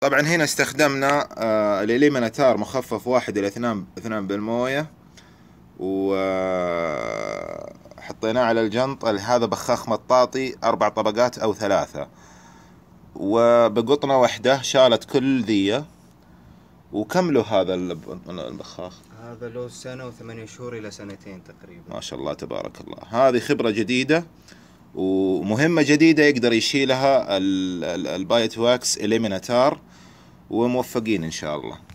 طبعا هنا استخدمنا آه، الاليمناتار مخفف واحد الى اثنان اثنان بالمويه وحطيناه آه، على الجنط هذا بخاخ مطاطي اربع طبقات او ثلاثه وبقطنه واحده شالت كل ذيه وكم له هذا البخاخ؟ هذا له سنه وثمانية شهور الى سنتين تقريبا ما شاء الله تبارك الله هذه خبره جديده ومهمة جديدة يقدر يشيلها البايت واكس إليميناتار وموفقين إن شاء الله